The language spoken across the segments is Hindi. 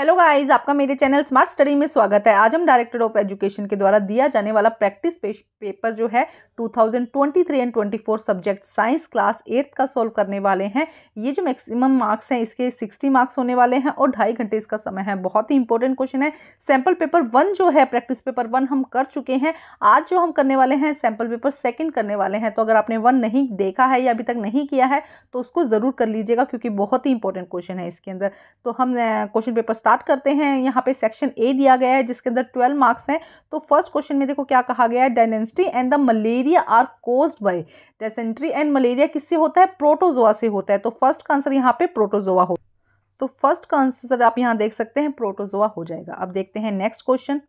हेलो गाइस आपका मेरे चैनल स्मार्ट स्टडी में स्वागत है आज हम डायरेक्टर ऑफ एजुकेशन के द्वारा दिया जाने वाला प्रैक्टिस पेपर जो है 2023 and 24 subject science class eighth का सॉल्व करने वाले हैं ये जो मैक्सिमम मार्क्स हैं इसके 60 मार्क्स होने वाले हैं और ढाई घंटे इसका समय है बहुत ही इंपॉर्टेंट क्वेश्चन है सैम्पल पेपर वन जो है प्रैक्टिस पेपर वन हम कर चुके हैं आज जो हम करने वाले हैं सैम्पल पेपर सेकेंड करने वाले हैं तो अगर आपने वन नहीं देखा है या अभी तक नहीं किया है तो उसको ज़रूर कर लीजिएगा क्योंकि बहुत ही इंपॉर्टेंट क्वेश्चन है इसके अंदर तो हम क्वेश्चन पेपर स्टार्ट करते हैं यहाँ पे सेक्शन ए दिया गया है जिसके अंदर ट्वेल्व मार्क्स हैं तो फर्स्ट क्वेश्चन में देखो क्या कहा गया है dysentery and the malaria are cause by dysentery and malaria किससे होता है प्रोटोजोआ से होता है तो फर्स्ट का आंसर यहाँ पे प्रोटोजोआ हो तो फर्स्ट का आंसर आप यहाँ देख सकते हैं प्रोटोजोआ हो जाएगा अब देखते हैं नेक्स्ट क्वेश्चन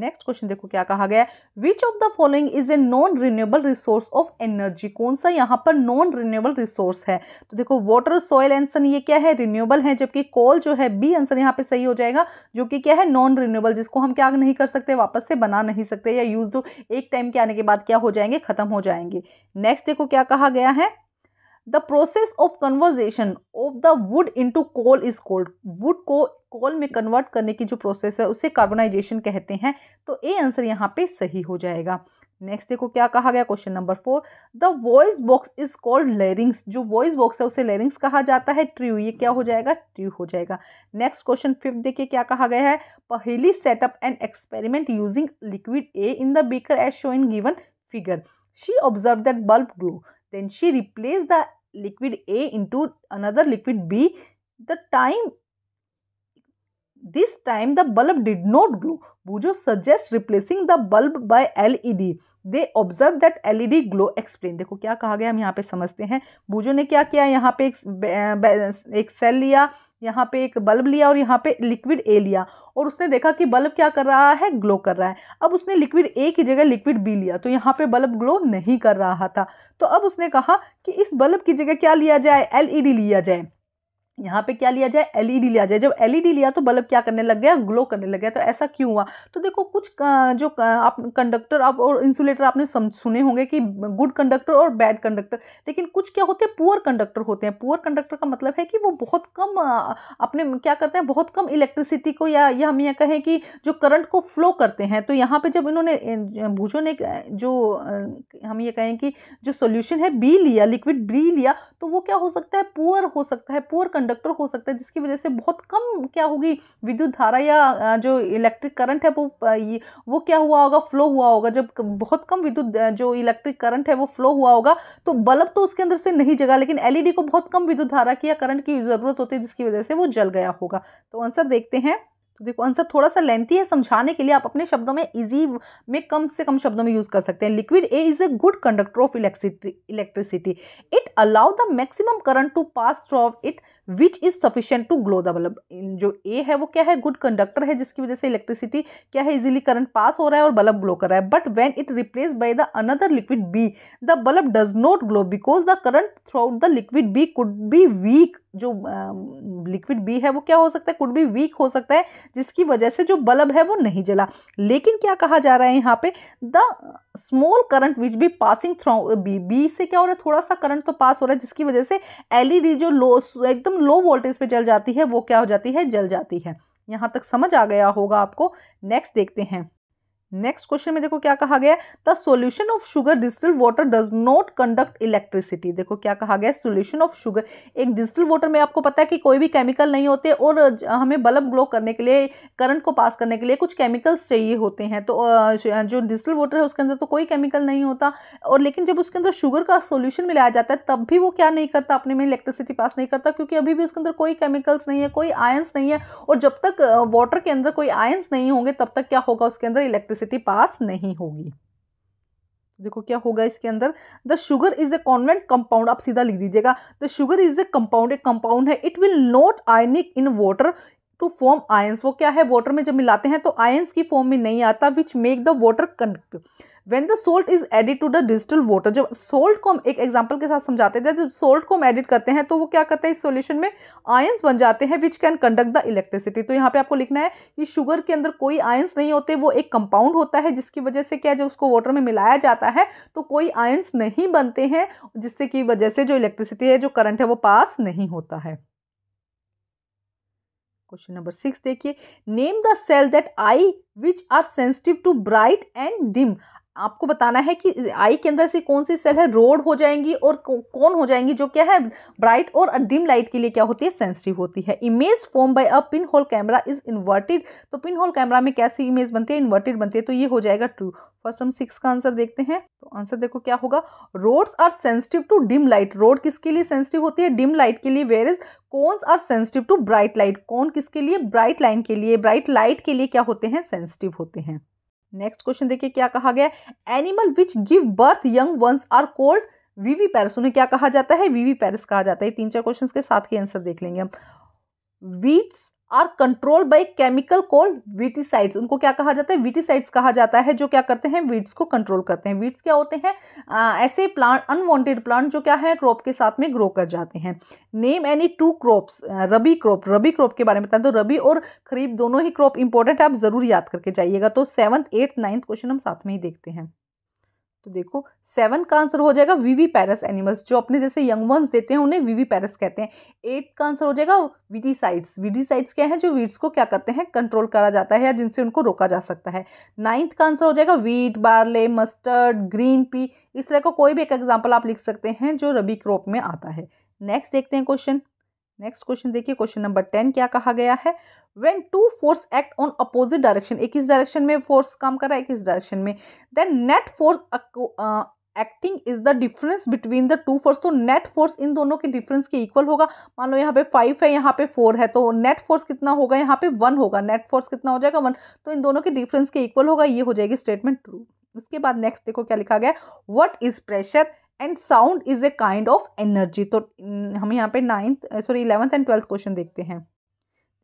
नेक्स्ट क्वेश्चन देखो क्या कहा गया है which of the following is a non renewable resource of energy कौन सा यहाँ पर नॉन रिन्यूएबल रिसोर्स है तो देखो वाटर सॉयल आंसर ये क्या है रिन्यूएबल है जबकि कोल जो है बी आंसर यहाँ पे सही हो जाएगा जो कि क्या है नॉन रिन्यूएबल जिसको हम क्या नहीं कर सकते वापस से बना नहीं सकते या यूज एक टाइम के आने के बाद क्या हो जाएंगे खत्म हो जाएंगे नेक्स्ट देखो क्या कहा गया है the process of conversation of the wood into coal is called wood को कोल में कन्वर्ट करने की जो प्रोसेस है उसे कार्बोनाइजेशन कहते हैं तो ए आंसर यहाँ पे सही हो जाएगा नेक्स्ट देखो क्या कहा गया question number four the voice box is called larynx जो वॉइस बॉक्स है उसे लेरिंग्स कहा जाता है ट्रू ये क्या हो जाएगा ट्रू हो जाएगा नेक्स्ट क्वेश्चन फिफ्थ देखिए क्या कहा गया है पहली setup and experiment using liquid A in the beaker as shown in given figure she observe that bulb glow Then she replaced the liquid A into another liquid B. The time this time the bulb did not glow बूजो suggest replacing the bulb by L E D they observe that L E D glow explain देखो क्या कहा गया हम यहाँ पे समझते हैं बूजो ने क्या किया यहाँ पे एक एक सेल लिया यहाँ पे एक बल्ब लिया और यहाँ पे लिक्विड ए लिया और उसने देखा कि बल्ब क्या कर रहा है ग्लो कर रहा है अब उसने लिक्विड ए की जगह लिक्विड बी लिया तो यहाँ पे बल्ब ग्लो नहीं कर रहा था तो अब उसने कहा कि इस बल्ब की जगह क्या लिया जाए डी e लिया जाए यहाँ पे क्या लिया जाए एलईडी e लिया जाए जब एलईडी e लिया तो बल्ब क्या करने लग गया ग्लो करने लग गया तो ऐसा क्यों हुआ तो देखो कुछ जो आप कंडक्टर आप और इंसुलेटर आपने सुने होंगे कि गुड कंडक्टर और बैड कंडक्टर लेकिन कुछ क्या होते हैं पुअर कंडक्टर होते हैं पुअर कंडक्टर का मतलब है कि वो बहुत कम अपने क्या करते हैं बहुत कम इलेक्ट्रिसिटी को या, या हम यह कहें कि जो करंट को फ्लो करते हैं तो यहाँ पर जब इन्होंने भूजो ने जो हम ये कहें कि जो सोल्यूशन तो है बी लिया लिक्विड बी लिया तो वो क्या हो सकता है पुअर हो सकता है पुअर कंडक्टर हो सकता है जिसकी वजह से बहुत कम क्या होगी विद्युत धारा या जो इलेक्ट्रिक करंट है वो वो क्या हुआ होगा फ्लो हुआ होगा जब बहुत कम विद्युत जो इलेक्ट्रिक करंट है वो फ्लो हुआ होगा तो बल्ब तो उसके अंदर से नहीं जगा लेकिन एलईडी को बहुत कम विद्युत धारा की या करंट की ज़रूरत होती है जिसकी वजह से वो जल गया होगा तो आंसर देखते हैं तो देखो आंसर थोड़ा सा लेंथी है समझाने के लिए आप अपने शब्दों में इजी में कम से कम शब्दों में यूज़ कर सकते हैं liquid A is a good conductor of electricity electricity it allow the maximum current to pass through of it which is sufficient to glow the bulb जो ए है वो क्या है गुड कंडक्टर है जिसकी वजह से इलेक्ट्रिसिटी क्या है इजिली करंट पास हो रहा है और बल्ब ग्लो कर रहा है but when it replace by the another liquid B the bulb does not glow because the current through out the liquid B could be weak जो लिक्विड uh, बी है वो क्या हो सकता है कुड बी वीक हो सकता है जिसकी वजह से जो बल्ब है वो नहीं जला लेकिन क्या कहा जा रहा है यहाँ पे the small current which be passing through B B से क्या हो रहा है थोड़ा सा करंट तो पास हो रहा है जिसकी वजह से एलईडी e जो लो एकदम लो वोल्टेज पे जल जाती है वो क्या हो जाती है जल जाती है यहाँ तक समझ आ गया होगा आपको नेक्स्ट देखते हैं नेक्स्ट क्वेश्चन में देखो क्या कहा गया the solution of sugar distilled water does not conduct electricity देखो क्या कहा गया सोल्यूशन ऑफ शुगर एक डिजिटल वाटर में आपको पता है कि कोई भी केमिकल नहीं होते और हमें बल्ब ग्लो करने के लिए करंट को पास करने के लिए कुछ केमिकल्स चाहिए होते हैं तो जो डिजिटल वाटर है उसके अंदर तो कोई केमिकल नहीं होता और लेकिन जब उसके अंदर शुगर का सोल्यूशन मिलाया जाता है तब भी वो क्या नहीं करता अपने में इलेक्ट्रिसिटी पास नहीं करता क्योंकि अभी भी उसके अंदर कोई केमिकल्स नहीं है कोई आयंस नहीं है और जब तक वाटर के अंदर कोई आयंस नहीं होंगे तब तक क्या होगा उसके अंदर इलेक्ट्रिस इलेक्ट्रिसिटी पास नहीं होगी देखो क्या होगा इसके अंदर the sugar is a covalent compound आप सीधा लिख दीजिएगा the sugar is a compound एक कंपाउंड है it will not ionic in water to form ions वो क्या है वॉटर में जब मिलाते हैं तो आयंस की फॉर्म में नहीं आता which make the water conduct when the salt is added to the distilled water जब सोल्ट को हम एक एग्जाम्पल के साथ समझाते थे जब सोल्ट को हम एडिट करते हैं तो वो क्या करते हैं इस सोल्यूशन में आयंस बन जाते हैं which can conduct the electricity तो यहाँ पे आपको लिखना है कि शुगर के अंदर कोई आयंस नहीं होते वो एक कंपाउंड होता है जिसकी वजह से क्या जब उसको वाटर में मिलाया जाता है तो कोई आयंस नहीं बनते हैं जिससे की वजह से जो इलेक्ट्रिसिटी है जो करंट है वो पास नहीं होता है क्वेश्चन नंबर सिक्स देखिए name the cell that eye which are sensitive to bright and dim आपको बताना है कि आई के अंदर से कौन सी सेल है रोड हो जाएंगी और कौन हो जाएंगी जो क्या है ब्राइट और डिम लाइट के लिए क्या होती है सेंसिटिव होती है image form by a pin hole camera is inverted तो पिन होल कैमरा में कैसी इमेज बनती है इन्वर्टेड बनती है तो ये हो जाएगा ट्रू फर्स्ट हम सिक्स का आंसर देखते हैं तो आंसर देखो क्या होगा rods are sensitive to dim light rod किसके लिए सेंसिटिव होती है डिम लाइट के लिए where is cones are sensitive to bright light कौन किसके लिए ब्राइट लाइन के लिए ब्राइट लाइट के लिए क्या होते हैं सेंसिटिव होते हैं नेक्स्ट क्वेश्चन देखिए क्या कहा गया animal which give birth young ones are called viviparous उन्हें क्या कहा जाता है वीवी पैरस कहा जाता है तीन चार क्वेश्चन के साथ ही आंसर देख लेंगे हम weeds are control by chemical called weedicides उनको क्या कहा जाता है वीटिसाइड्स कहा जाता है जो क्या करते हैं वीड्स को कंट्रोल करते हैं वीड्स क्या होते हैं ऐसे प्लांट अनवांटेड प्लांट जो क्या है क्रॉप के साथ में ग्रो कर जाते हैं name any two crops rabi crop rabi crop के बारे में बताएं तो रबी और खरीफ दोनों ही क्रॉप इंपॉर्टेंट है आप ज़रूर याद करके जाइएगा तो सेवंथ एट्थ नाइन्थ क्वेश्चन हम साथ में ही देखते हैं तो देखो सेवन का आंसर हो जाएगा वीवी पैरस एनिमल्स जो अपने जैसे यंग वंस देते हैं उन्हें वीवी पैरस कहते हैं एट का आंसर हो जाएगा वीडीसाइड्स वीडीसाइड्स क्या है जो वीड्स को क्या करते हैं कंट्रोल करा जाता है या जिनसे उनको रोका जा सकता है नाइन्थ का आंसर हो जाएगा wheat barley mustard green pea इस तरह का को कोई भी एक एग्जाम्पल आप लिख सकते हैं जो रबी क्रॉप में आता है नेक्स्ट देखते हैं क्वेश्चन नेक्स्ट क्वेश्चन देखिए क्वेश्चन नंबर टेन क्या कहा गया है when two force act on opposite direction एक इस डायरेक्शन में फोर्स काम कर रहा है एक इस डायरेक्शन में then net force acting is the difference between the two force तो नेट फोर्स इन दोनों के डिफरेंस के इक्वल होगा मान लो यहाँ पे फाइव है यहाँ पे फोर है तो नेट फोर्स कितना होगा यहाँ पे वन होगा नेट फोर्स कितना हो जाएगा वन तो इन दोनों के डिफरेंस के इक्वल होगा ये हो जाएगी स्टेटमेंट ट्रू उसके बाद नेक्स्ट देखो क्या लिखा गया what is pressure and sound is a kind of energy तो हम यहाँ पे ninth sorry eleventh and twelfth question देखते हैं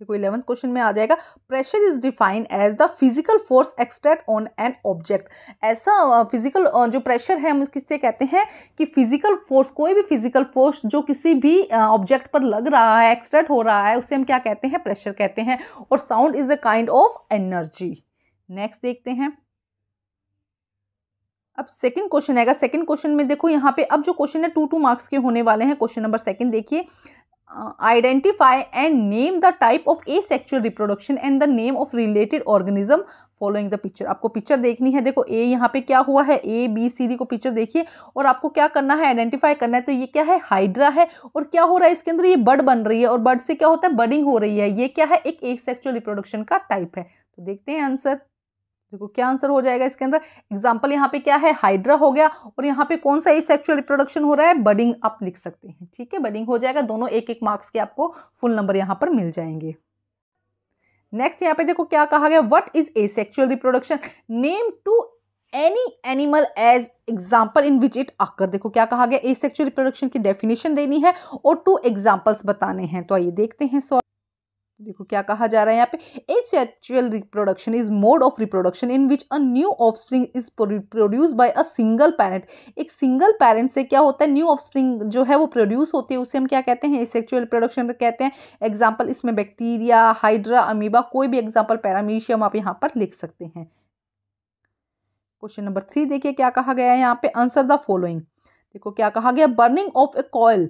देखो इलेवंथ क्वेश्चन में आ जाएगा pressure is defined as the physical force exerted on an object ऐसा फिजिकल uh, uh, जो प्रेशर है हम किससे कहते हैं कि फिजिकल फोर्स कोई भी फिजिकल फोर्स जो किसी भी ऑब्जेक्ट uh, पर लग रहा है एक्सटेट हो रहा है उसे हम क्या कहते हैं प्रेशर कहते हैं और sound is a kind of energy next देखते हैं अब सेकंड क्वेश्चन आएगा सेकंड क्वेश्चन में देखो यहाँ पे अब जो क्वेश्चन है टू टू मार्क्स के होने वाले हैं क्वेश्चन नंबर सेकंड देखिए identify and name the type of asexual reproduction and the name of related organism following the picture आपको पिक्चर देखनी है देखो ए यहाँ पे क्या हुआ है ए बी सी डी को पिक्चर देखिए और आपको क्या करना है आइडेंटिफाई करना है तो ये क्या है हाइड्रा है और क्या हो रहा है इसके अंदर ये बर्ड बन रही है और बर्ड से क्या होता है बडिंग हो रही है ये क्या है एक ए सेक्चुअल रिप्रोडक्शन का टाइप है तो देखते हैं आंसर देखो क्या आंसर हो जाएगा इसके अंदर एग्जाम्पल यहाँ पे क्या है हाइड्रा हो गया और यहाँ पे कौन सा ही सेक्चुअल रिप्रोडक्शन हो रहा है बडिंग आप लिख सकते हैं ठीक है बडिंग हो जाएगा दोनों एक एक मार्क्स के आपको फुल नंबर यहाँ पर मिल जाएंगे नेक्स्ट यहाँ पे देखो क्या कहा गया what is asexual reproduction name to any animal as example in which it आकर देखो क्या कहा गया ए सेक्चुअल रिप्रोडक्शन की डेफिनेशन देनी है और टू एग्जाम्पल्स बताने हैं तो आइए देखते हैं सॉल्व तो देखो क्या कहा जा रहा है यहाँ पे sexual reproduction is mode of reproduction in which a new offspring is produce by a single parent एक सिंगल पैरेंट से क्या होता है न्यू ऑफस्प्रिंग जो है वो प्रोड्यूस होती है उसे हम क्या कहते हैं सेक्चुअल रिप्रोडक्शन तो कहते हैं एग्जाम्पल इसमें बैक्टीरिया हाइड्रा अमीबा कोई भी एग्जाम्पल पैरामीशियम आप यहाँ पर लिख सकते हैं क्वेश्चन नंबर थ्री देखिए क्या कहा गया है यहाँ पे आंसर द फॉलोइंग देखो क्या कहा गया burning of a coal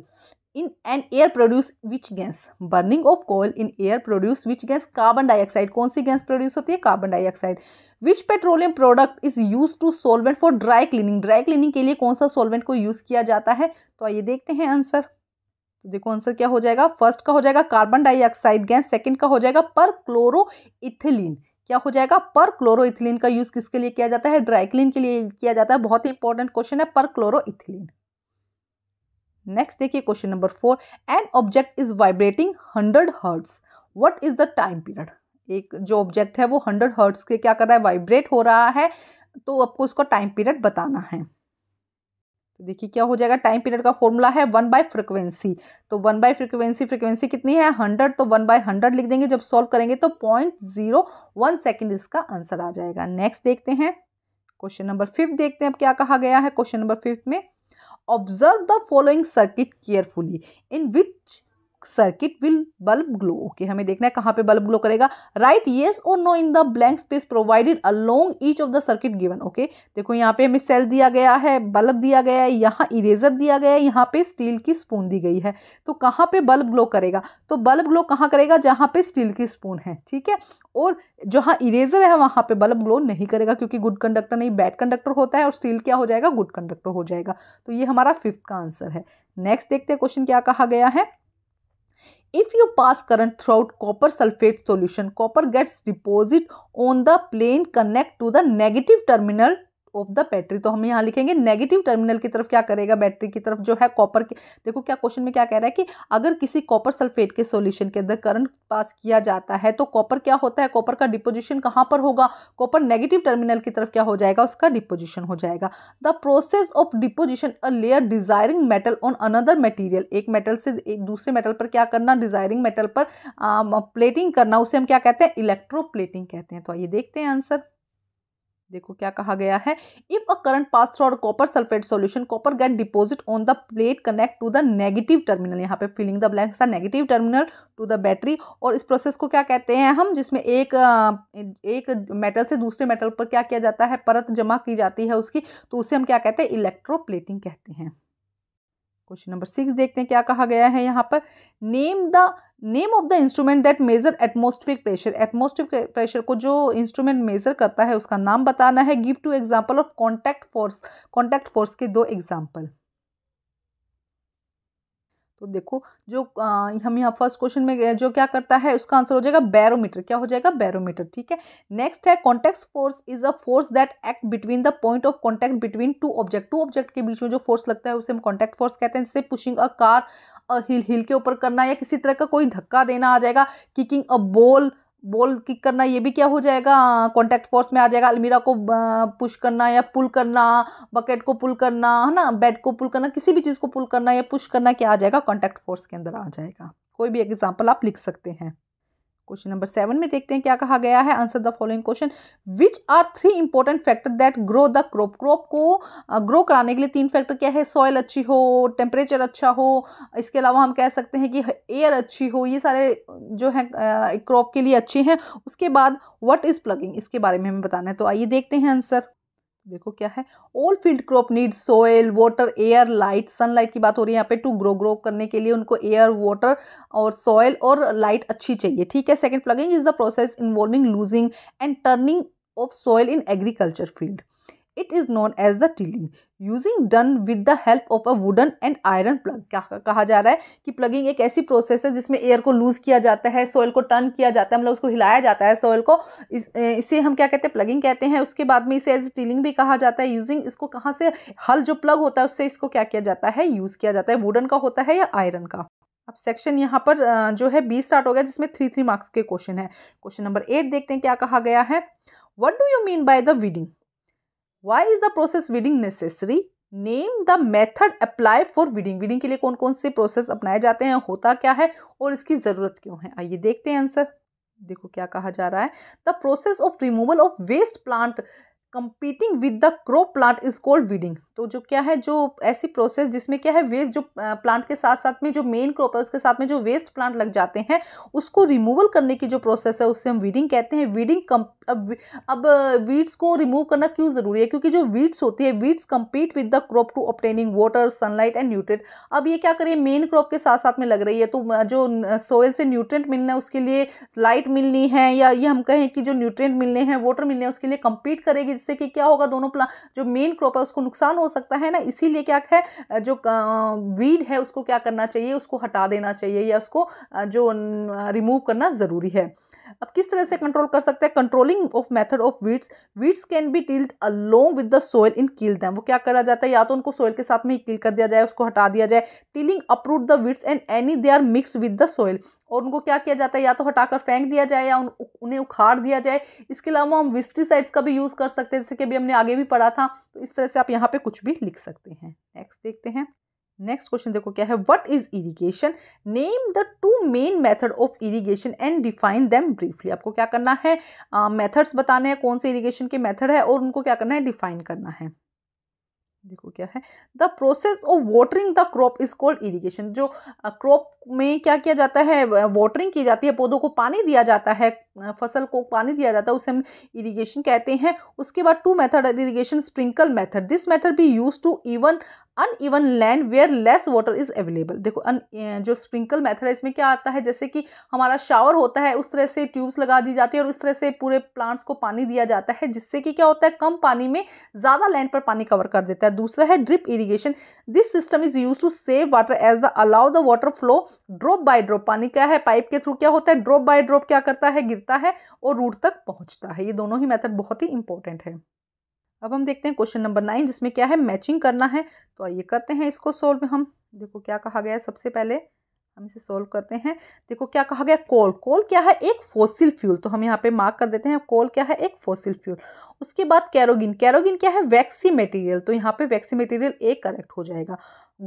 in an air produce which gas burning of coal in air produce which gas carbon dioxide कौन सी गैस प्रोड्यूस होती है carbon dioxide which petroleum product is use to solvent for dry cleaning dry cleaning के लिए कौन सा सोलवेंट को यूज किया जाता है तो आइए देखते हैं आंसर तो देखो आंसर क्या हो जाएगा फर्स्ट का हो जाएगा कार्बन डाइऑक्साइड गैस सेकेंड का हो जाएगा पर क्लोरो इथिलीन क्या हो जाएगा पर क्लोरो इथिलीन का यूज किसके लिए किया जाता है ड्राई क्लीन के लिए किया जाता है बहुत ही इंपॉर्टेंट क्वेश्चन है पर क्लोरो इथिलीन नेक्स्ट देखिए question number four an object is vibrating hundred hertz what is the time period एक जो ऑब्जेक्ट है वो हंड्रेड हर्ट्स के क्या कर रहा है वाइब्रेट हो रहा है तो आपको उसका टाइम पीरियड बताना है तो देखिए क्या हो जाएगा टाइम पीरियड का फॉर्मूला है वन बाय फ्रिक्वेंसी तो वन बाय फ्रिक्वेंसी फ्रिक्वेंसी कितनी है हंड्रेड तो वन बाय हंड्रेड लिख देंगे जब सॉल्व करेंगे तो पॉइंट जीरो वन सेकेंड इसका आंसर आ जाएगा नेक्स्ट देखते हैं क्वेश्चन नंबर फिफ्थ देखते हैं अब क्या कहा गया है क्वेश्चन नंबर फिफ्थ में Observe the following circuit carefully in which circuit will bulb glow okay हमें देखना है कहाँ पे बल्ब ग्लो करेगा राइट येस और no in the blank space provided along each of the circuit given okay देखो यहाँ पे हमें सेल दिया गया है बल्ब दिया गया है यहाँ इरेजर दिया गया है यहाँ पे स्टील की स्पून दी गई है तो कहाँ पे बल्ब ग्लो करेगा तो बल्ब ग्लो कहाँ करेगा जहाँ पे स्टील की स्पून है ठीक है और जहाँ इरेजर है वहाँ पे बल्ब ग्लो नहीं करेगा क्योंकि गुड कंडक्टर नहीं बैड कंडक्टर होता है और स्टील क्या हो जाएगा गुड कंडक्टर हो जाएगा तो ये हमारा फिफ्थ का आंसर है नेक्स्ट देखते हैं क्वेश्चन क्या कहा गया है If you pass current throughout copper sulfate solution, copper gets deposit on the plane connect to the negative terminal of the battery तो हम यहाँ लिखेंगे नेगेटिव टर्मिनल की तरफ क्या करेगा बैटरी की तरफ जो है कॉपर के देखो क्या क्वेश्चन में क्या कह रहा है कि अगर किसी कॉपर सल्फेट के सॉल्यूशन के अंदर करंट पास किया जाता है तो कॉपर क्या होता है कॉपर का डिपोजिशन कहाँ पर होगा कॉपर नेगेटिव टर्मिनल की तरफ क्या हो जाएगा उसका डिपोजिशन हो जाएगा the process of deposition a layer desiring metal on another material एक मेटल से एक दूसरे मेटल पर क्या करना डिजायरिंग मेटल पर प्लेटिंग um, करना उसे हम क्या कहते हैं इलेक्ट्रो कहते हैं तो आइए देखते हैं आंसर देखो क्या कहा गया है if a current pass through out copper sulphate solution copper get deposit on the plate connect to the negative terminal यहाँ पे फिलिंग द ब्लैंक्स था negative terminal to the battery और इस प्रोसेस को क्या कहते हैं हम जिसमें एक एक मेटल से दूसरे मेटल पर क्या किया जाता है परत जमा की जाती है उसकी तो उसे हम क्या कहते हैं इलेक्ट्रोप्लेटिंग कहते हैं क्वेश्चन नंबर सिक्स देखते हैं क्या कहा गया है यहाँ पर name the name of the instrument that measure atmospheric pressure atmospheric pressure को जो इंस्ट्रूमेंट मेजर करता है उसका नाम बताना है give two example of contact force contact force के दो एग्जाम्पल तो देखो जो आ, हम यहाँ फर्स्ट क्वेश्चन में जो क्या करता है उसका आंसर हो जाएगा बैरोमीटर क्या हो जाएगा बैरोमीटर ठीक है नेक्स्ट है contact force is a force that act between the point of contact between two object two object के बीच में जो फोर्स लगता है उसे हम कॉन्टेक्ट फोर्स कहते हैं जैसे पुशिंग अ कार हिल हिल के ऊपर करना या किसी तरह का कोई धक्का देना आ जाएगा kicking a ball ball kick करना ये भी क्या हो जाएगा कॉन्टैक्ट फोर्स में आ जाएगा अलमीरा को पुश करना या पुल करना बकेट को पुल करना है ना बैट को पुल करना किसी भी चीज़ को पुल करना या पुश करना क्या आ जाएगा कॉन्टैक्ट फोर्स के अंदर आ जाएगा कोई भी एग्जाम्पल आप लिख सकते हैं क्वेश्चन नंबर सेवन में देखते हैं क्या कहा गया है answer the following question which are three important factor that grow the crop crop को ग्रो कराने के लिए तीन फैक्टर क्या है सॉइल अच्छी हो टेम्परेचर अच्छा हो इसके अलावा हम कह सकते हैं कि एयर अच्छी हो ये सारे जो है क्रॉप के लिए अच्छे हैं उसके बाद वट इज़ प्लगिंग इसके बारे में हमें बताना है तो आइए देखते हैं आंसर देखो क्या है all field crop need soil water air light sunlight की बात हो रही है यहाँ पे टू ग्रो ग्रो करने के लिए उनको एयर वाटर और सॉयल और लाइट अच्छी चाहिए ठीक है second ploughing is the process involving loosening and turning of soil in agriculture field it is known as the tilling using done with the help of a wooden and iron plough क्या कहा जा रहा है कि प्लगिंग एक ऐसी प्रोसेस है जिसमें एयर को लूज़ किया जाता है सोयल को टर्न किया जाता है मतलब उसको हिलाया जाता है सोयल को इस इसे हम क्या कहते हैं प्लगिंग कहते हैं उसके बाद में इसे एज टिलिंग भी कहा जाता है यूजिंग इसको कहाँ से हल जो प्लग होता है उससे इसको क्या किया जाता है यूज़ किया जाता है वुडन का होता है या आयरन का अब सेक्शन यहाँ पर जो है बीस स्टार्ट हो गया जिसमें थ्री थ्री मार्क्स के क्वेश्चन है क्वेश्चन नंबर एट देखते हैं क्या कहा गया है what do you mean by the weeding why is the process weeding necessary name the method apply for weeding weeding के लिए कौन कौन से प्रोसेस अपनाए जाते हैं होता क्या है और इसकी ज़रूरत क्यों है आइए देखते हैं आंसर देखो क्या कहा जा रहा है the process of removal of waste plant competing with the crop plant is called weeding तो जो क्या है जो ऐसी प्रोसेस जिसमें क्या है वेस्ट जो प्लांट के साथ साथ में जो मेन क्रॉप है उसके साथ में जो वेस्ट प्लांट लग जाते हैं उसको रिमूवल करने की जो प्रोसेस है उससे हम वीडिंग कहते हैं वीडिंग कम अब अब वीड्स को रिमूव करना क्यों ज़रूरी है क्योंकि जो वीड्स होती है weeds compete with the crop to obtaining water sunlight and nutrient अब ये क्या करिए मेन क्रॉप के साथ साथ में लग रही है तो जो सोयल से न्यूट्रेंट मिलना है उसके लिए लाइट मिलनी है या ये हम कहें कि जो न्यूट्रेंट मिलने हैं वाटर मिलने हैं उसके लिए कंपीट करेगी जिससे कि क्या होगा दोनों प्लांट जो मेन क्रॉप है उसको नुकसान हो सकता है ना इसीलिए क्या है जो वीड है उसको क्या करना चाहिए उसको हटा देना चाहिए या उसको जो रिमूव करना ज़रूरी है अब किस तरह से कंट्रोल कर सकते हैं controlling of method of weeds weeds can be tilled along with the soil in kill them वो क्या करा जाता है या तो उनको सोयल के साथ में ही किल कर दिया जाए उसको हटा दिया जाए tilling uproot the weeds and any they are mix with the soil और उनको क्या किया जाता है या तो हटाकर फेंक दिया जाए या उन, उन्हें उखाड़ दिया जाए इसके अलावा हम विस्टिसाइड्स का भी यूज़ कर सकते हैं जैसे कि अभी हमने आगे भी पढ़ा था तो इस तरह से आप यहाँ पर कुछ भी लिख सकते हैं नेक्स्ट देखते हैं नेक्स्ट क्वेश्चन देखो क्या है what is irrigation name the two main method of irrigation and define them briefly आपको क्या करना है मेथड्स uh, बताने हैं कौन से इरिगेशन के मेथड है और उनको क्या करना है डिफाइन करना है देखो क्या है the process of watering the crop is called irrigation जो क्रॉप में क्या किया जाता है वाटरिंग की जाती है पौधों को पानी दिया जाता है फसल को पानी दिया जाता है उसे हम इरिगेशन कहते हैं उसके बाद two method irrigation sprinkle method this method भी use to even uneven land where less water is available देखो अन जो स्प्रिंकल मेथड है इसमें क्या आता है जैसे कि हमारा शावर होता है उस तरह से ट्यूब्स लगा दी जाती है और उस तरह से पूरे प्लांट्स को पानी दिया जाता है जिससे कि क्या होता है कम पानी में ज़्यादा लैंड पर पानी कवर कर देता है दूसरा है drip irrigation this system is use to save water as the allow the water flow drop by drop पानी क्या है पाइप के थ्रू क्या होता है ड्रॉप बाय ड्रॉप क्या करता है गिरता है और रूट तक पहुँचता है ये दोनों ही मैथड बहुत ही इंपॉर्टेंट है अब हम देखते हैं क्वेश्चन नंबर नाइन जिसमें क्या है मैचिंग करना है तो आइए करते हैं इसको सोल्व हम देखो क्या कहा गया है सबसे पहले हम इसे सोल्व करते हैं देखो क्या कहा गया कोल कोल क्या है एक फोसिल फ्यूल तो हम यहाँ पे मार्क कर देते हैं कोल क्या है एक फोसिल फ्यूल उसके बाद कैरोगिन कैरोगिन क्या है वैक्सी मटेरियल तो यहाँ पे वैक्सी मटेरियल ए करेक्ट हो जाएगा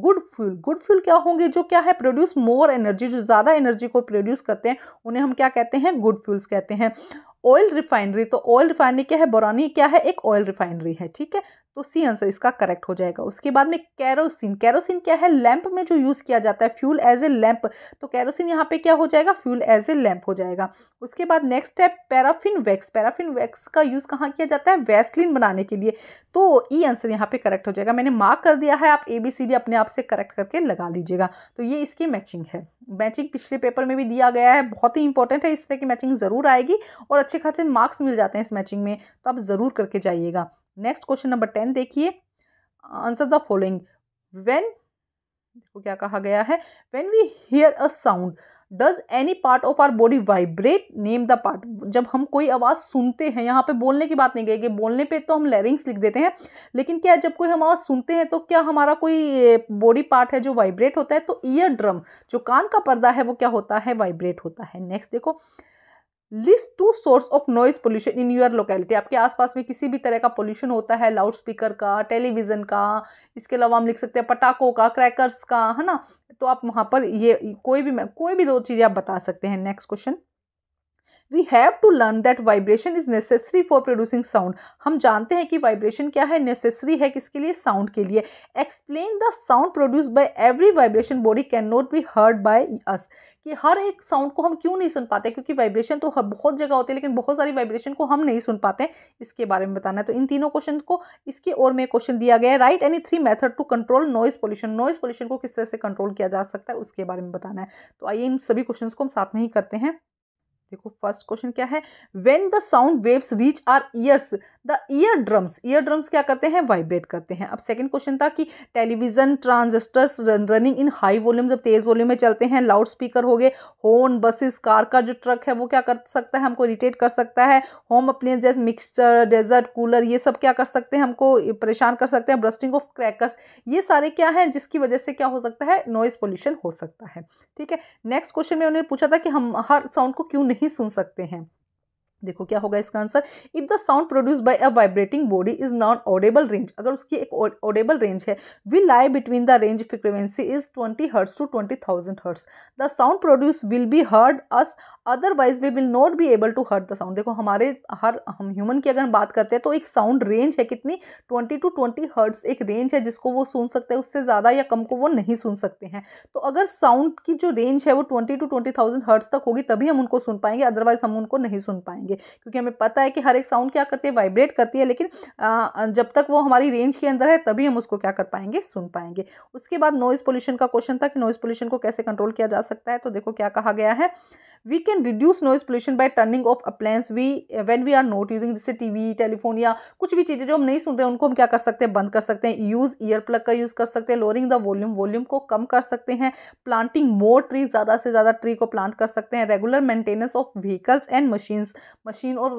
गुड फ्यूल गुड फ्यूल क्या होंगे जो क्या है प्रोड्यूस मोर एनर्जी जो ज़्यादा एनर्जी को प्रोड्यूस करते हैं उन्हें हम क्या कहते हैं गुड फ्यूल्स कहते हैं ऑयल रिफाइनरी तो ऑयल रिफाइनरी क्या है बोरानी क्या है एक ऑयल रिफाइनरी है ठीक है तो सी आंसर इसका करेक्ट हो जाएगा उसके बाद में कैरोसिन कैरोसिन क्या है लैंप में जो यूज़ किया जाता है फ्यूल एज ए लैंप तो कैरोसिन यहाँ पे क्या हो जाएगा फ्यूल एज ए लैंप हो जाएगा उसके बाद नेक्स्ट है पैराफिन वैक्स पैराफिन वैक्स का यूज़ कहाँ किया जाता है वैसलिन बनाने के लिए तो ई e आंसर यहाँ पर करेक्ट हो जाएगा मैंने मार्क कर दिया है आप ए बी सी डी अपने आप से करेक्ट करके लगा लीजिएगा तो ये इसकी मैचिंग है मैचिंग पिछले पेपर में भी दिया गया है बहुत ही इंपॉर्टेंट है इस तरह की मैचिंग ज़रूर आएगी और अच्छे खासे मार्क्स मिल जाते हैं इस मैचिंग में तो आप ज़रूर करके जाइएगा नेक्स्ट क्वेश्चन नंबर टेन देखिए आंसर द फॉलोइंग व्हेन देखो क्या कहा गया है when we hear a sound does any part of our body vibrate name the part जब हम कोई आवाज़ सुनते हैं यहाँ पे बोलने की बात नहीं गई कि बोलने पे तो हम लैरिंग्स लिख देते हैं लेकिन क्या जब कोई हम आवाज़ सुनते हैं तो क्या हमारा कोई बॉडी पार्ट है जो वाइब्रेट होता है तो ईयर ड्रम जो कान का पर्दा है वो क्या होता है वाइब्रेट होता है नेक्स्ट देखो list two source of noise pollution in your locality आपके आसपास में किसी भी तरह का पोल्यूशन होता है लाउड स्पीकर का टेलीविज़न का इसके अलावा हम लिख सकते हैं पटाखों का क्रैकर्स का है ना तो आप वहाँ पर ये कोई भी कोई भी दो चीज़ें आप बता सकते हैं next question we have to learn that vibration is necessary for producing sound हम जानते हैं कि वाइब्रेशन क्या है नेसेसरी है किसके लिए साउंड के लिए explain the sound produce by every vibration body can not be heard by us कि हर एक साउंड को हम क्यों नहीं सुन पाते क्योंकि वाइब्रेशन तो बहुत जगह होती है लेकिन बहुत सारी वाइब्रेशन को हम नहीं सुन पाते इसके बारे में बताना है तो इन तीनों क्वेश्चन को इसके और में क्वेश्चन दिया गया है write any three method to control noise pollution noise pollution को किस तरह से कंट्रोल किया जा सकता है उसके बारे में बताना है तो आइए इन सभी क्वेश्चन को हम साथ में ही करते हैं देखो फर्स्ट क्वेश्चन क्या है when the sound waves reach our ears the ear drums ear drums क्या करते हैं वाइब्रेट करते हैं अब सेकंड क्वेश्चन था कि television transistors running in high volume जब तेज वॉल्यूम में चलते हैं लाउड स्पीकर हो गए होन बसेस कार का जो ट्रक है वो क्या कर सकता है हमको इरिटेट कर सकता है होम अपलियंस जैसे मिक्सचर डेजर्ट कूलर ये सब क्या कर सकते हैं हमको परेशान कर सकते हैं ब्रस्टिंग ऑफ क्रैकर्स ये सारे क्या है जिसकी वजह से क्या हो सकता है नॉइज पोल्यूशन हो सकता है ठीक है नेक्स्ट क्वेश्चन में उन्होंने पूछा था कि हम हर साउंड को क्यों नहीं सुन सकते हैं देखो क्या होगा इसका answer if the sound produce by a vibrating body is non audible range अगर उसकी एक ऑडेबल रेंज है will lie between the range frequency is twenty hertz to twenty thousand hertz the sound produce will be heard us otherwise we will not be able to hurt the sound देखो हमारे हर हम ह्यूमन की अगर हम बात करते हैं तो एक साउंड रेंज है कितनी ट्वेंटी टू ट्वेंटी हर्ट्स एक रेंज है जिसको वो सुन सकते हैं उससे ज़्यादा या कम को वो नहीं सुन सकते हैं तो अगर साउंड की जो रेंज है वो twenty to twenty thousand hertz तक होगी तभी हम उनको सुन पाएंगे अदरवाइज हम उनको नहीं सुन पाएंगे चाहिए क्योंकि हमें पता है कि हर एक साउंड क्या करती है वाइब्रेट करती है लेकिन जब तक वो हमारी रेंज के अंदर है तभी हम उसको क्या कर पाएंगे सुन पाएंगे उसके बाद नॉइज़ पोल्यूशन का क्वेश्चन था कि नॉइज़ पोल्यूशन को कैसे कंट्रोल किया जा सकता है तो देखो क्या कहा गया है we can reduce noise pollution by turning off appliance we when we are not using जैसे टी वी टेलीफोन या कुछ भी चीज़ें जो हम नहीं सुनते हैं उनको हम क्या कर सकते हैं बंद कर सकते हैं यूज़ ईयर प्लग का यूज़ कर सकते हैं लोअरिंग द वॉल्यूम वॉल्यूम को कम कर सकते हैं प्लांटिंग मोर ट्री ज़्यादा से ज़्यादा ट्री को प्लांट कर सकते हैं regular maintenance of vehicles and machines machine और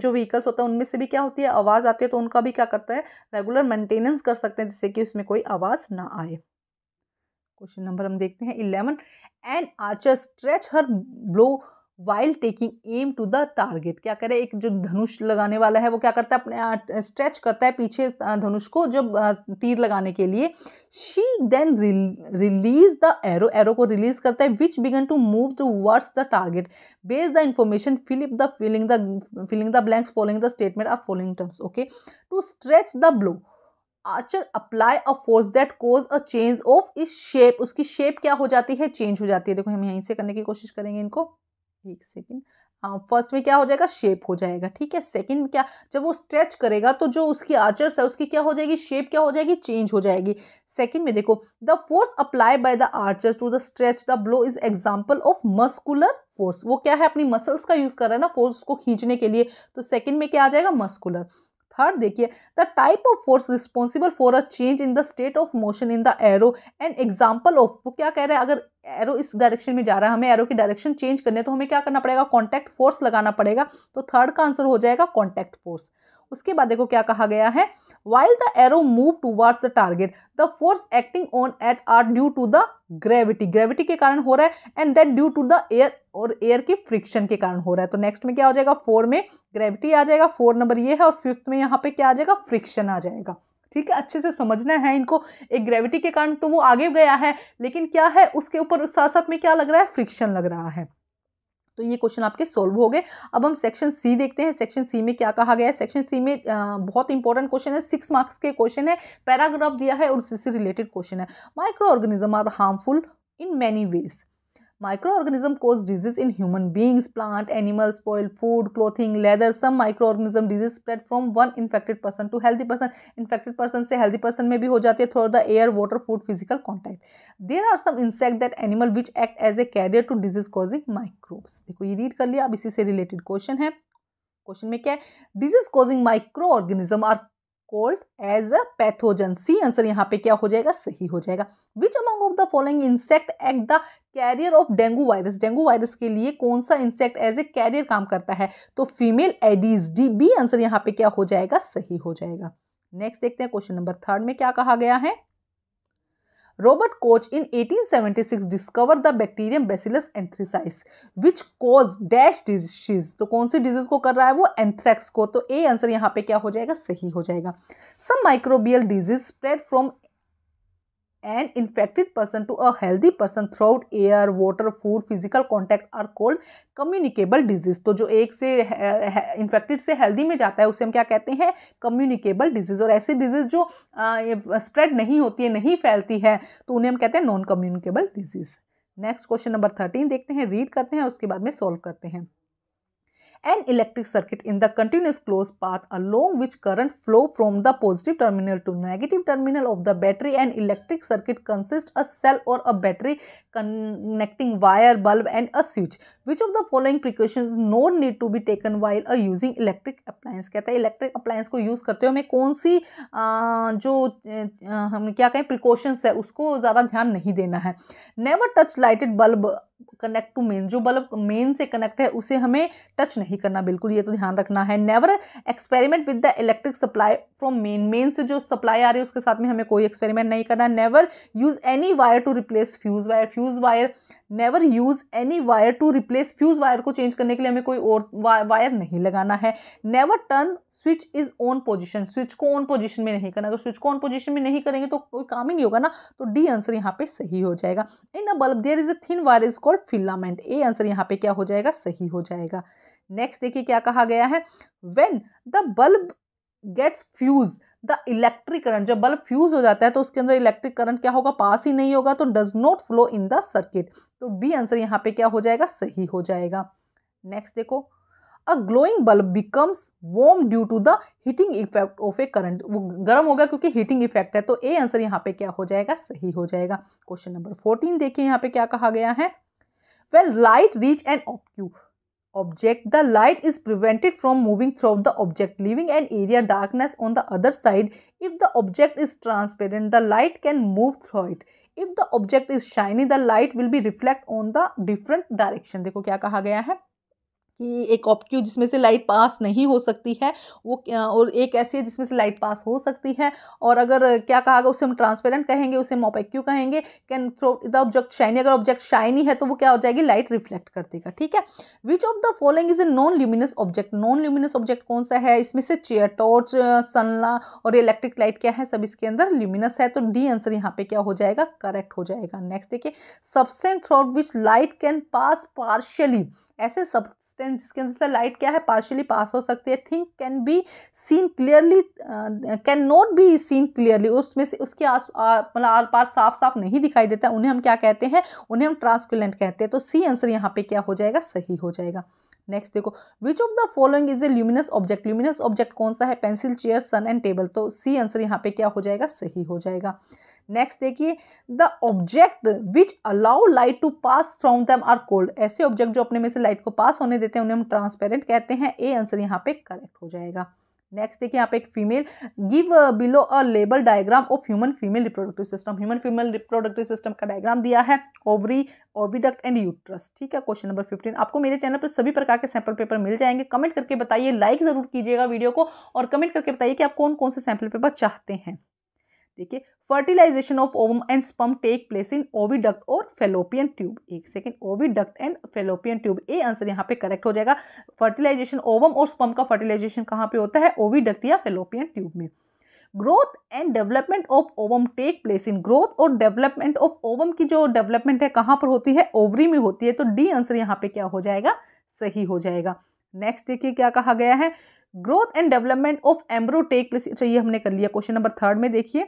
जो व्हीकल्स होते हैं उनमें से भी क्या होती है आवाज़ आती है तो उनका भी क्या करता है रेगुलर मेंटेनेंस कर सकते हैं जिससे कि उसमें कोई आवाज़ ना आए क्वेश्चन नंबर हम देखते हैं eleven and archer stretch her blow while taking aim to the target क्या करे एक जो धनुष लगाने वाला है वो क्या करता है अपने स्ट्रेच करता है पीछे धनुष को जब तीर लगाने के लिए she then release the arrow arrow को रिलीज करता है which began to move towards the target base the information fill up the filling the filling the blanks following the statement are following terms okay to stretch the blow archer apply a force that cause a change of is shape उसकी शेप क्या हो जाती है चेंज हो जाती है देखो हम यहीं से करने की कोशिश करेंगे इनको एक सेकेंड फर्स्ट में क्या हो जाएगा शेप हो जाएगा ठीक है सेकंड में क्या जब वो स्ट्रेच करेगा तो जो उसकी आर्चर्स है उसकी क्या हो जाएगी शेप क्या हो जाएगी चेंज हो जाएगी सेकंड में देखो the force apply by the archers to the stretch the blow is example of muscular force वो क्या है अपनी मसल्स का यूज कर रहा है ना फोर्स को खींचने के लिए तो सेकंड में क्या आ जाएगा मस्कुलर थर्ड देखिए the type of force responsible for a change in the state of motion in the arrow an example of वो क्या कह रहे हैं अगर एरो इस डायरेक्शन में जा रहा है हमें एरो की डायरेक्शन चेंज करने तो हमें क्या करना पड़ेगा कॉन्टैक्ट फोर्स लगाना पड़ेगा तो थर्ड का आंसर हो जाएगा कॉन्टैक्ट फोर्स उसके बाद देखो क्या कहा गया है while the arrow move towards the target the force acting on at are due to the gravity gravity के कारण हो रहा है and that due to the air और एयर के फ्रिक्शन के कारण हो रहा है तो नेक्स्ट में क्या हो जाएगा फोर में ग्रेविटी आ जाएगा फोर नंबर ये है और फिफ्थ में यहाँ पे क्या आ जाएगा फ्रिक्शन आ जाएगा ठीक है अच्छे से समझना है इनको एक ग्रेविटी के कारण तो वो आगे गया है लेकिन क्या है उसके ऊपर साथ साथ में क्या लग रहा है फ्रिक्शन लग रहा है तो ये क्वेश्चन आपके सोल्व हो गए अब हम सेक्शन सी देखते हैं सेक्शन सी में क्या कहा गया है सेक्शन सी में बहुत इंपॉर्टेंट क्वेश्चन है सिक्स मार्क्स के क्वेश्चन है पैराग्राफ दिया है और उससे रिलेटेड क्वेश्चन है microorganism are harmful in many ways microorganism cause disease in human beings plant animals spoil food clothing leather some microorganism disease spread from one infected person to healthy person infected person से हेल्दी पर्सन में भी हो जाती है through the air water food physical contact there are some insect that animal which act as a carrier to disease causing microbes देखो ये रीड कर लिया अब इसी से रिलेटेड क्वेश्चन है क्वेश्चन में क्या है disease causing microorganism are called as a pathogen C answer यहाँ पे क्या हो जाएगा सही हो जाएगा which among of the following insect at the carrier of dengue virus dengue virus के लिए कौन सा इंसेक्ट एज ए कैरियर काम करता है तो female Aedes D B answer यहाँ पे क्या हो जाएगा सही हो जाएगा नेक्स्ट देखते हैं क्वेश्चन नंबर थर्ड में क्या कहा गया है Robert Koch in 1876 discover the bacterium bacillus anthracis which cause dash disease तो कौन सी डिजीज को कर रहा है वो एंथ्रेक्स को तो ए आंसर यहाँ पे क्या हो जाएगा सही हो जाएगा some microbial disease spread from an infected person to a person person throughout air water food physical contact are called communicable disease तो जो एक से इन्फेक्टेड से हेल्दी में जाता है उसे हम क्या कहते हैं कम्युनिकेबल डिजीज और ऐसी डिजीज जो स्प्रेड नहीं होती है नहीं फैलती है तो उन्हें हम कहते हैं non communicable disease next question number thirteen देखते हैं रीड करते हैं उसके बाद में सॉल्व करते हैं an electric circuit in the continuous closed path along which current flow from the positive terminal to negative terminal of the battery an electric circuit consists a cell or a battery connecting wire bulb and a switch which of the following precautions no need to be taken while a using electric appliance कहता है electric appliance को use करते हुए हमें कौन सी आ, जो हम क्या कहें precautions है उसको ज़्यादा ध्यान नहीं देना है never touch lighted bulb connect to main जो बल्ब मतलब मेन से कनेक्ट है उसे हमें टच नहीं करना बिल्कुल ये तो ध्यान रखना है never experiment with the electric supply from main main से जो सप्लाई आ रही है उसके साथ में हमें कोई एक्सपेरिमेंट नहीं करना never use any wire to replace fuse wire fuse wire never use any wire to replace fuse wire को चेंज करने के लिए हमें कोई और वायर नहीं लगाना है never turn switch is on position switch को ऑन पोजिशन में नहीं करना अगर स्विच को ऑन पोजिशन में नहीं करेंगे तो कोई काम ही नहीं होगा ना तो डी आंसर यहाँ पे सही हो जाएगा in a bulb there is a thin wire is called filament A answer यहाँ पे क्या हो जाएगा सही हो जाएगा नेक्स्ट देखिए क्या कहा गया है when the bulb gets fuse the electric current जब बल्ब फ्यूज हो जाता है तो उसके अंदर इलेक्ट्रिक करंट क्या होगा पास ही नहीं होगा तो does not flow in the circuit तो बी आंसर यहाँ पे क्या हो जाएगा सही हो जाएगा नेक्स्ट देखो a glowing bulb becomes warm due to the heating effect of a current वो गर्म होगा क्योंकि हीटिंग इफेक्ट है तो ए आंसर यहाँ पे क्या हो जाएगा सही हो जाएगा क्वेश्चन नंबर फोर्टीन देखिए यहाँ पे क्या कहा गया है well light reach and cue object the light is prevented from moving throughout the object leaving an area darkness on the other side if the object is transparent the light can move through it if the object is shiny the light will be reflect on the different direction dekho kya kaha gaya hai कि एक ऑप्क्यू जिसमें से लाइट पास नहीं हो सकती है वो और एक ऐसी है जिसमें से लाइट पास हो सकती है और अगर क्या कहा गया उसे हम ट्रांसपेरेंट कहेंगे उसे हम ऑपेक्यू कहेंगे can through the object shiny अगर ऑब्जेक्ट शाइनी है तो वो क्या हो जाएगी लाइट रिफ्लेक्ट कर देगा ठीक है which of the following is a non luminous object non luminous object कौन सा है इसमें से चेयर टॉर्च सनला और इलेक्ट्रिक लाइट क्या है सब इसके अंदर ल्यूमिनस है तो डी आंसर यहाँ पे क्या हो जाएगा करेक्ट हो जाएगा नेक्स्ट देखिए substance through which light can pass partially ऐसे सब्सटेंस है जिसके अंदर से लाइट क्या है पार्शियली पास हो सकती है think can be seen clearly can not be seen clearly उसमें से उसके आस मतलब आल पार साफ साफ नहीं दिखाई देता उन्हें हम क्या कहते हैं उन्हें हम ट्रांसक्यूलेंट कहते हैं तो सी आंसर यहाँ पे क्या हो जाएगा सही हो जाएगा नेक्स्ट देखो which of the following is a luminous object luminous object कौन सा है pencil chair sun and table तो सी आंसर यहाँ पे क्या हो जाएगा सही हो जाएगा नेक्स्ट देखिए the object which allow light to pass from them are called ऐसे ऑब्जेक्ट जो अपने में से लाइट को पास होने देते हैं उन्हें हम ट्रांसपेरेंट कहते हैं ए आंसर यहाँ पे करेक्ट हो जाएगा नेक्स्ट देखिए यहाँ पे एक female give below a label diagram of human female reproductive system human female reproductive system का डायग्राम दिया है ओवरी ओविडक्ट एंड यूट्रस ठीक है क्वेश्चन नंबर फिफ्टीन आपको मेरे चैनल पर सभी प्रकार के सैंपल पेपर मिल जाएंगे कमेंट करके बताइए लाइक जरूर कीजिएगा वीडियो को और कमेंट करके बताइए कि आप कौन कौन से सैंपल पेपर चाहते हैं देखिए fertilisation of ovum and sperm take place in oviduct और फेलोपियन ट्यूब एक second oviduct and fallopian tube A answer यहाँ पे करेक्ट हो जाएगा फर्टिलाइजेशन ओवम और स्पम का फर्टिलाइजेशन कहाँ पे होता है ओविडक्ट या फेलोपियन ट्यूब में growth and development of ovum take place in growth और डेवलपमेंट ऑफ ओवम की जो डेवलपमेंट है कहाँ पर होती है ओवरी में होती है तो डी आंसर यहाँ पे क्या हो जाएगा सही हो जाएगा नेक्स्ट देखिए क्या कहा गया है growth and development of embryo take place अच्छा ये हमने कर लिया क्वेश्चन नंबर थर्ड में देखिए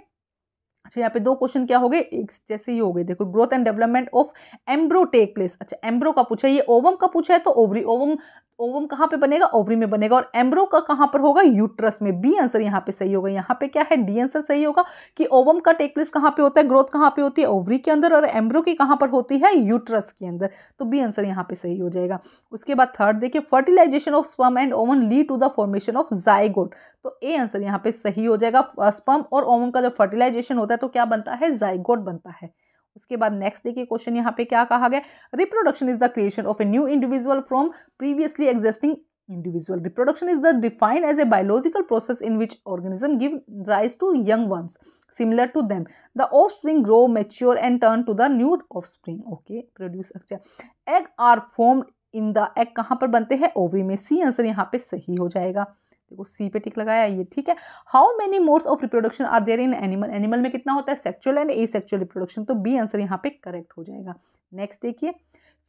अच्छा यहाँ पे दो क्वेश्चन क्या हो गए एक जैसे ही हो गए देखो growth and development of embryo take place अच्छा एम्ब्रो का पूछा है ये ओवम का पूछा है तो ओवरी ओवम ओवम कहाँ पे बनेगा ओवरी में बनेगा और एम्ब्रो का कहाँ पर होगा यूट्रस में बी आंसर यहाँ पे सही होगा यहाँ पे क्या है डी आंसर सही होगा कि ओवम का टेक प्लेस कहाँ पे होता है ग्रोथ कहाँ पे होती है ओवरी के अंदर और एम्ब्रो की कहाँ पर होती है यूट्रस के अंदर तो बी आंसर यहाँ पे सही हो जाएगा उसके बाद थर्ड देखिए fertilisation of sperm and ovum lead to the formation of zygote तो ए आंसर यहाँ पे सही हो जाएगा स्पम और ओवन का जब फर्टिलाइजेशन होता है होता है तो क्या बनता है जाइगोट बनता है उसके बाद नेक्स्ट देखिए क्वेश्चन यहाँ पे क्या कहा गया reproduction is the creation of a new individual from previously existing individual reproduction is the defined as a biological process in which organism give rise to young ones similar to them the offspring grow mature and turn to the new offspring okay produce अच्छा egg are form in the egg कहाँ पर बनते हैं ओवी में सी आंसर यहाँ पे सही हो जाएगा देखो सी पे टिक लगाया ये ठीक है how many modes of reproduction are there in animal animal में कितना होता है sexual and asexual reproduction तो बी आंसर यहाँ पे करेक्ट हो जाएगा नेक्स्ट देखिए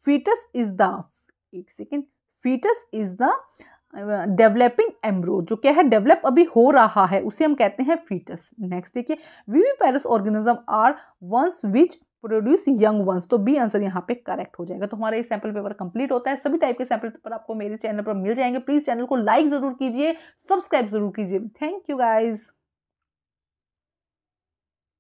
फीटस इज द एक second fetus is the developing embryo जो क्या है डेवलप अभी हो रहा है उसे हम कहते हैं फीटस नेक्स्ट देखिए viviparous organism are ones which produce young ones तो बी आंसर यहाँ पे करेक्ट हो जाएगा तो हमारा ये सैंपल पेपर कंप्लीट होता है सभी टाइप के सैंपल पेपर आपको मेरे चैनल पर मिल जाएंगे प्लीज़ चैनल को लाइक ज़रूर कीजिए सब्सक्राइब ज़रूर कीजिए थैंक यू गाइज़